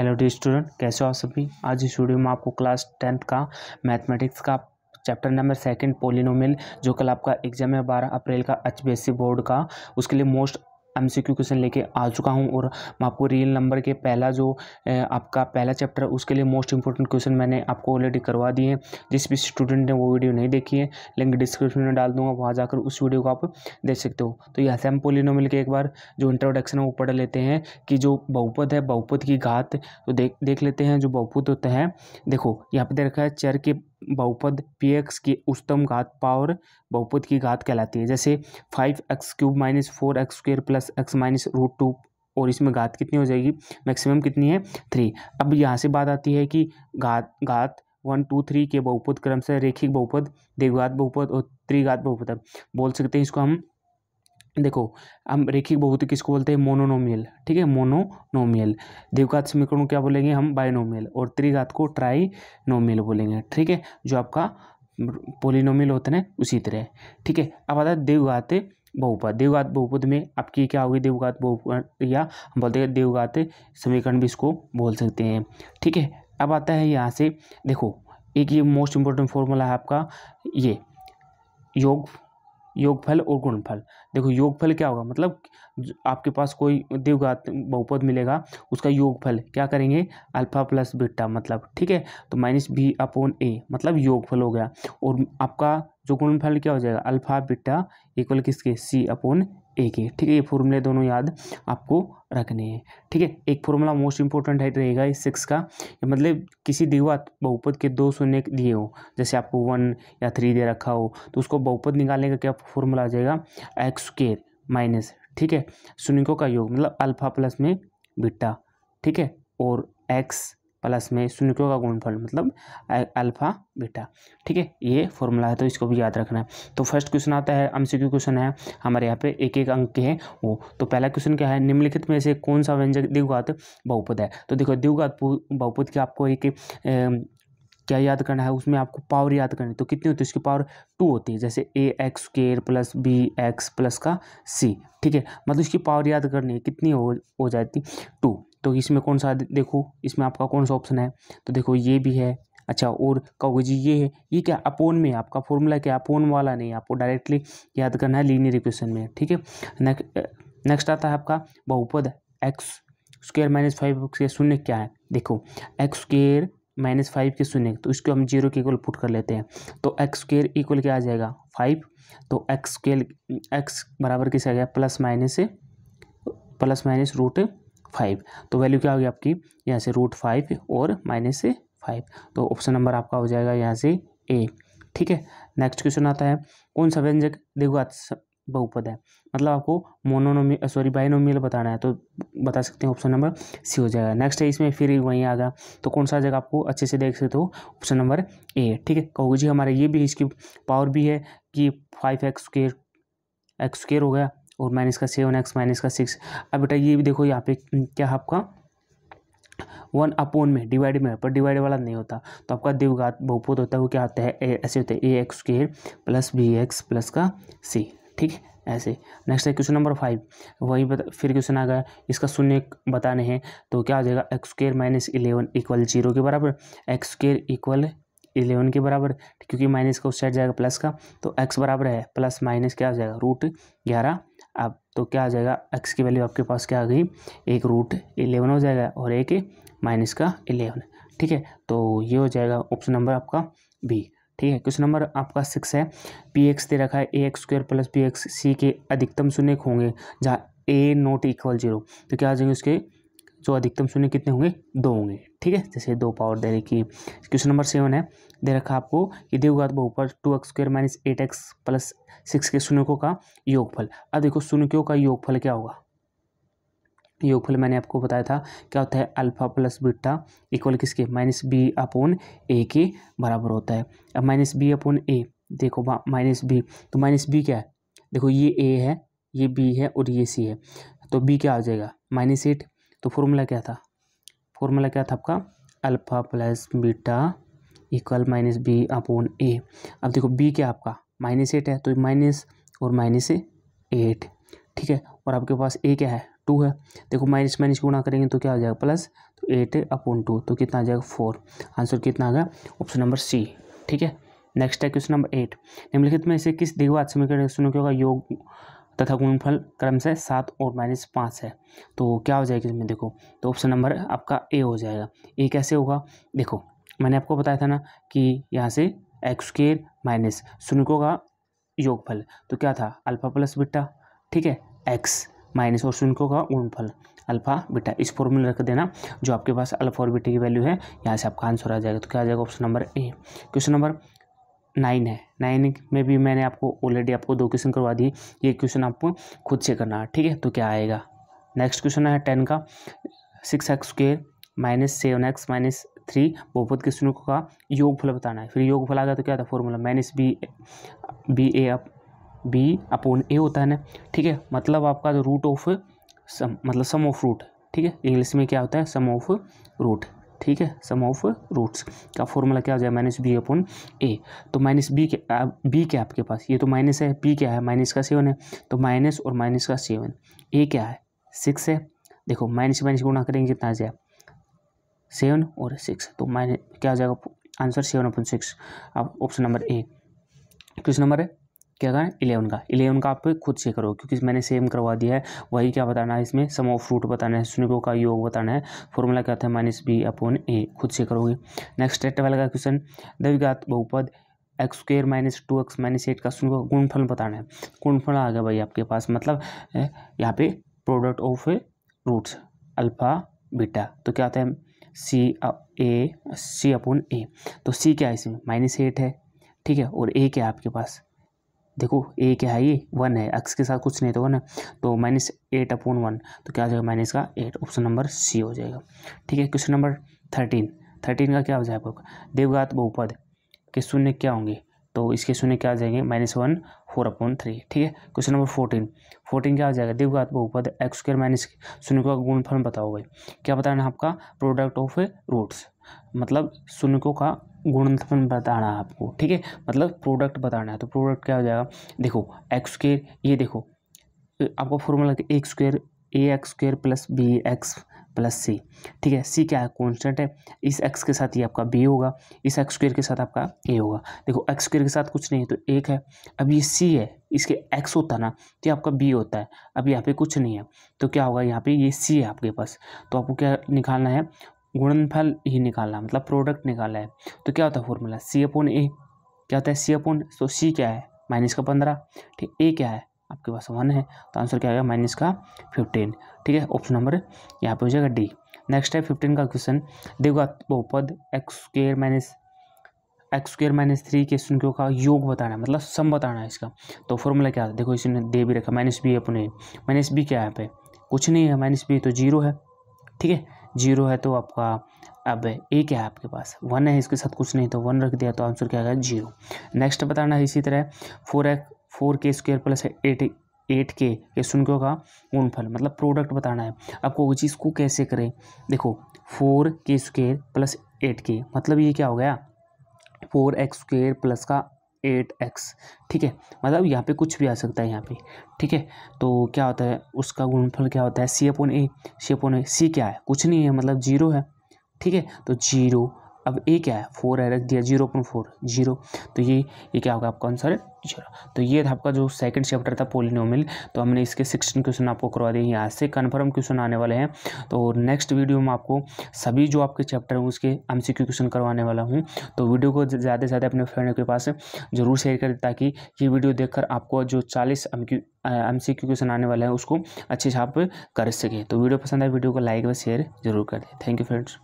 hello dear student कैसे हो आप सभी आज इस वीडियो में आपको क्लास टेंथ का मैथमेटिक्स का चैप्टर नंबर सेकंड पोलिनोमिल जो कल आपका एग्जाम है बारह अप्रैल का एच बोर्ड का उसके लिए most M C Q question लेके आ चुका हूँ और मैं आपको रियल नंबर के पहला जो आपका पहला चैप्टर उसके लिए मोस्ट इंपॉर्टेंट क्वेश्चन मैंने आपको ऑलरेडी करवा दिए हैं जिस भी स्टूडेंट ने वो वीडियो नहीं देखी है लिंक डिस्क्रिप्शन में डाल दूंगा वहाँ जाकर उस वीडियो को आप देख सकते हो तो यहाँ से हम पोलिनोमिल एक बार जो इंट्रोडक्शन है वो पढ़ लेते हैं कि जो बहुपद है बहुपद की घात तो देख देख लेते हैं जो बहुपद होते हैं देखो यहाँ पर दे रखा है चर के बहुपद पी एक्स की उच्चतम घात पावर बहुपद की घात कहलाती है जैसे five x cube minus four x square plus x minus root two और इसमें घात कितनी हो जाएगी मैक्सिमम कितनी है थ्री अब यहाँ से बात आती है कि घात घात वन टू थ्री के बहुपद क्रम से रेखिक बहुपद द्विघात बहुपद और त्रिघात बहुपद बोल सकते हैं इसको हम देखो हम रेखिक बहुत किसको बोलते हैं मोनोनोमियल ठीक है मोनोनोमियल द्विघात समीकरण क्या बोलेंगे हम बायनोमियल और त्रिघात को ट्राई नोमियल बोलेंगे ठीक है जो आपका पोलिनोमियल होते हैं उसी तरह ठीक है अब आता है देवघात बहुपद देवघात बहुपद में आपकी क्या होगी देवघात बहुपद या हम बोलते हैं देवघात समीकरण भी इसको बोल सकते हैं ठीक है अब आता है यहाँ से देखो एक ये मोस्ट इम्पोर्टेंट फॉर्मूला है आपका ये योग योगफल और गुणफल देखो योगफल क्या होगा मतलब आपके पास कोई देवघात बहुपद मिलेगा उसका योगफल क्या करेंगे अल्फा प्लस बीटा मतलब ठीक है तो माइनस बी अपोन ए मतलब योगफल हो गया और आपका जो गुणनफल क्या हो जाएगा अल्फा बिट्टा इक्वल किसके सी अपोन ए के ठीक है ये फॉर्मूले दोनों याद आपको रखने हैं ठीक है एक फॉर्मूला मोस्ट इंपॉर्टेंट है रहेगा इस सिक्स का मतलब किसी दिवात बहुपद के दो शून्य दिए हो जैसे आपको वन या थ्री दे रखा हो तो उसको बहुपद निकालने का क्या फॉर्मूला आ जाएगा एक्स स्केयर माइनस ठीक है शून्यों का योग मतलब अल्फा प्लस में बिट्टा ठीक है और एक्स प्लस में शून्यों का गुणफल मतलब अल्फा बीटा ठीक है ये फॉर्मूला है तो इसको भी याद रखना है तो फर्स्ट क्वेश्चन आता है एम क्वेश्चन है हमारे यहाँ पे एक एक अंक के हैं वो तो पहला क्वेश्चन क्या है निम्नलिखित में से कौन सा व्यंजक द्विघात बहुपद है तो देखो द्विघात बहुपद की आपको एक क्या याद करना है उसमें आपको पावर याद करनी है तो कितनी होती है उसकी पावर टू होती है जैसे A X square plus B x plus का सी ठीक है मतलब उसकी पावर याद करनी है कितनी हो हो जाती टू तो इसमें कौन सा देखो इसमें आपका कौन सा ऑप्शन है तो देखो ये भी है अच्छा और कहोगे जी ये है ये क्या अपोन में आपका फॉर्मूला क्या अपोन वाला नहीं आपको डायरेक्टली याद करना है लीनियर इक्वेशन में ठीक है नेक्स्ट आता है आपका बहुपद एक्स स्क्वेयर माइनस फाइव के शून्य क्या है देखो एक्स स्क्वेयर माइनस फाइव के शून्य तो इसको हम जीरो के इक्वल पुट कर लेते हैं तो एक्स स्क्वेयर इक्वल क्या आ जाएगा फाइव तो एक्स स्क्वेयर एक्स बराबर किस आ गया plus minus plus minus root five तो वैल्यू क्या होगी आपकी यहाँ से रूट फाइव और माइनस से फाइव तो ऑप्शन नंबर आपका हो जाएगा यहाँ से ए ठीक है नेक्स्ट क्वेश्चन आता है कौन सा व्यंजक द्विघात बहुपद है मतलब आपको मोनोनोमी सॉरी बाइनोमियल बताना है तो बता सकते हैं ऑप्शन नंबर सी हो जाएगा नेक्स्ट है इसमें फिर वहीं आ गया तो कौन सा जगह आपको अच्छे से देख सकते हो ऑप्शन नंबर ए ठीक है कहोगे जी हमारे ये भी इसकी पावर भी है कि five x square x square हो गया और माइनस का सेवन एक्स माइनस का सिक्स अब बेटा ये भी देखो यहाँ पे हम्म, क्या है आपका वन अपोन में डिवाइड में पर डिवाइड वाला नहीं होता तो आपका द्विघात बहुपोत होता है वो क्या होता है ए, ऐसे होता है ए X square plus B x plus का सी ठीक है ऐसे नेक्स्ट है क्वेश्चन नंबर फाइव वही बता फिर क्वेश्चन आ गया इसका शून्य बताने हैं तो क्या आ जाएगा x square minus eleven equal zero के बराबर एक्स स्क्र इक्वल इलेवन के बराबर क्योंकि माइनस का उस साइड जाएगा प्लस का तो एक्स बराबर है प्लस माइनस क्या हो जाएगा रूट ग्यारह अब तो क्या आ जाएगा एक्स की वैल्यू आपके पास क्या आ गई एक रूट इलेवन हो जाएगा और एक माइनस का इलेवन ठीक है तो ये हो जाएगा ऑप्शन नंबर आपका बी ठीक है क्वेश्चन नंबर आपका सिक्स है पी एक्स दे रखा है ए x square plus p x c के अधिकतम शून्य होंगे जहाँ ए नॉट इक्वल जीरो तो क्या आ जाएंगे उसके जो अधिकतम शून्य कितने होंगे दो होंगे ठीक है जैसे दो पावर दे रखी क्वेश्चन नंबर सेवन है दे रखा आपको देगा देवघात बहुपर two x square minus eight x plus six के शून्यकों का योगफल अब देखो शून्यों का योगफल क्या होगा योगफल मैंने आपको बताया था क्या होता है अल्फा प्लस बीटा इक्वल किसके माइनस बी अपोन ए के बराबर होता है अब माइनस बी अपोन ए देखो माइनस बी तो माइनस बी क्या है देखो ये ए है ये बी है और ये सी है तो बी क्या हो जाएगा माइनस एट तो फॉर्मूला क्या था फॉर्मूला क्या था आपका alpha plus beta equal minus b upon a अब देखो बी क्या आपका माइनस एट है तो माइनस और माइनस एट ठीक है और आपके पास ए क्या है टू है देखो माइनस माइनस गुणा करेंगे तो क्या हो जाएगा प्लस तो एट अपॉन टू तो कितना आ जाएगा फोर आंसर कितना आ गया ऑप्शन नंबर सी ठीक है नेक्स्ट है क्वेश्चन नंबर एट निम्नलिखित में इसे किस दिग्वाद समीकरण सुनो क्या होगा योग तथा गुणनफल क्रम से सात और माइनस पाँच है तो क्या हो जाएगा इसमें देखो तो ऑप्शन नंबर आपका ए हो जाएगा ए कैसे होगा देखो मैंने आपको बताया था ना कि यहाँ से एक्स स्केयर माइनस शून्यकों का योगफल तो क्या था अल्फा प्लस बिट्टा ठीक है एक्स माइनस और शून्यों का गुणफल अल्फा बीटा इस फॉर्मूला रख देना जो आपके पास अल्फा और बीटा की वैल्यू है यहाँ से आपका आंसर आ जाएगा तो क्या आ जाएगा option number A question number nine है नाइन में भी मैंने आपको ऑलरेडी आपको दो क्वेश्चन करवा दिए ये क्वेश्चन आपको खुद से करना है ठीक है तो क्या आएगा नेक्स्ट क्वेश्चन है टेन का six x square minus seven x minus three बहुपद क्वेश्चनों का का योगफल बताना है फिर योगफल आ गया तो क्या था formula minus b b a up b upon a होता है ना ठीक है मतलब आपका जो रूट ऑफ सम मतलब सम ऑफ रूट ठीक है इंग्लिश में क्या होता है सम ऑफ रूट ठीक है सम ऑफ रूट्स का फॉर्मूला क्या हो जाए माइनस बी अपॉन ए तो माइनस बी क्या बी क्या आपके पास ये तो माइनस है बी क्या है माइनस का सेवन है तो माइनस और माइनस का सेवन ए क्या है सिक्स है देखो माइनस माइनस गुणा करेंगे कितना आ जाए सेवन और सिक्स तो माइनस क्या हो जाएगा आंसर सेवन अपन सिक्स अब option number A question number है क्या करें इलेवन का इलेवन का आप खुद से करो क्योंकि मैंने सेम करवा दिया है वही क्या बताना है इसमें सम ऑफ फ्रूट बताना है सुनिको का योग बताना है फॉर्मूला क्या था माइनस बी अपॉन ए खुद से करोगे नेक्स्ट है ट्वेल्व का क्वेश्चन दविघात बहुपद x square minus two x minus eight का सुनिको गुणफल बताना है गुणफल आ गया भाई आपके पास मतलब यहाँ पे product of roots alpha beta तो क्या होता है सी ए सी अपॉन ए तो सी क्या है इसमें माइनस एट है ठीक है और ए क्या है आपके पास देखो ए क्या है ये वन है एक्स के साथ कुछ नहीं तो वन है तो माइनस एट अपॉन वन तो क्या हो जाएगा माइनस का एट ऑप्शन नंबर सी हो जाएगा ठीक है क्वेश्चन नंबर थर्टीन थर्टीन का क्या हो जाएगा देवघात बहुपद के शून्य क्या होंगे तो इसके शून्य क्या आ जाएंगे minus one four upon three ठीक है क्वेश्चन नंबर फोर्टीन फोर्टीन क्या आ जाएगा देवघात बहुपद एक्स स्क्र माइनस शून्य का गुणफल बताओ भाई क्या बताना आपका प्रोडक्ट ऑफ रूट्स मतलब शून्य का गुणनफल बताना है आपको ठीक है मतलब प्रोडक्ट बताना है तो प्रोडक्ट क्या हो जाएगा देखो एक्स स्क्र ये देखो आपको फॉर्मूला एक square a x square plus B x plus c ठीक है सी क्या है कॉन्स्टेंट है इस एक्स के साथ ये आपका बी होगा इस एक्स स्क्वेयर के साथ आपका ए होगा देखो एक्स स्क्वेयर के साथ कुछ नहीं है तो एक है अब ये सी है इसके एक्स होता है ना तो ये आपका बी होता है अब यहाँ पे कुछ नहीं है तो क्या होगा यहाँ पे ये सी है आपके पास तो आपको क्या निकालना है गुणनफल ही निकालना मतलब प्रोडक्ट निकाला है तो क्या होता है फॉर्मूला सी अपोन ए क्या होता है सी अपोन तो सी क्या है माइनस का पंद्रह ठीक ए क्या है आपके पास वन है तो आंसर क्या आएगा माइनस का फिफ्टीन ठीक है ऑप्शन नंबर यहाँ पे हो जाएगा डी नेक्स्ट है फिफ्टीन का क्वेश्चन देखो बहुपद x square minus x square minus three के संख्यों का योग बताना है मतलब सम बताना है इसका तो फॉर्मूला क्या है देखो इसने दे भी रखा माइनस बी अपने माइनस बी क्या है यहाँ पे कुछ नहीं है माइनस बी तो जीरो है ठीक है जीरो है तो आपका अब एक है आपके पास वन है इसके साथ कुछ नहीं तो वन रख दिया तो आंसर क्या आएगा जीरो नेक्स्ट बताना है इसी तरह फोर एक्स फोर के स्क्वेयर प्लस एट एट के ये सुनकों का गुणफल मतलब प्रोडक्ट बताना है आपको वो चीज़ को कैसे करें देखो फोर के स्क्वेयर प्लस एट के मतलब ये क्या हो गया फोर एक्स स्क्वेयर प्लस का एट एक्स ठीक है मतलब यहाँ पे कुछ भी आ सकता है यहाँ पे ठीक है तो क्या होता है उसका गुणफल क्या होता है सी अपोन ए सी अपोन ए सी क्या है कुछ नहीं है मतलब जीरो है ठीक है तो जीरो अब ए क्या है फोर है रख दिया जीरो पॉइंट फोर जीरो तो ये ये क्या होगा आपका आंसर जीरो तो ये था आपका जो सेकंड चैप्टर था पोलिनोमिल तो हमने इसके सिक्सटीन क्वेश्चन आपको करवा दिए यहाँ से कन्फर्म क्वेश्चन आने वाले हैं तो नेक्स्ट वीडियो में आपको सभी जो आपके चैप्टर हैं उसके एम क्वेश्चन करवाने वाला हूँ तो वीडियो को ज़्यादा से ज़्यादा अपने फ्रेंड के पास जरूर शेयर करें ताकि ये वीडियो देख आपको जो चालीस एम क्यू क्वेश्चन आने वाला है उसको अच्छे से आप कर सकें तो वीडियो पसंद आए वीडियो को लाइक व शेयर जरूर कर दें थैंक यू फ्रेंड्स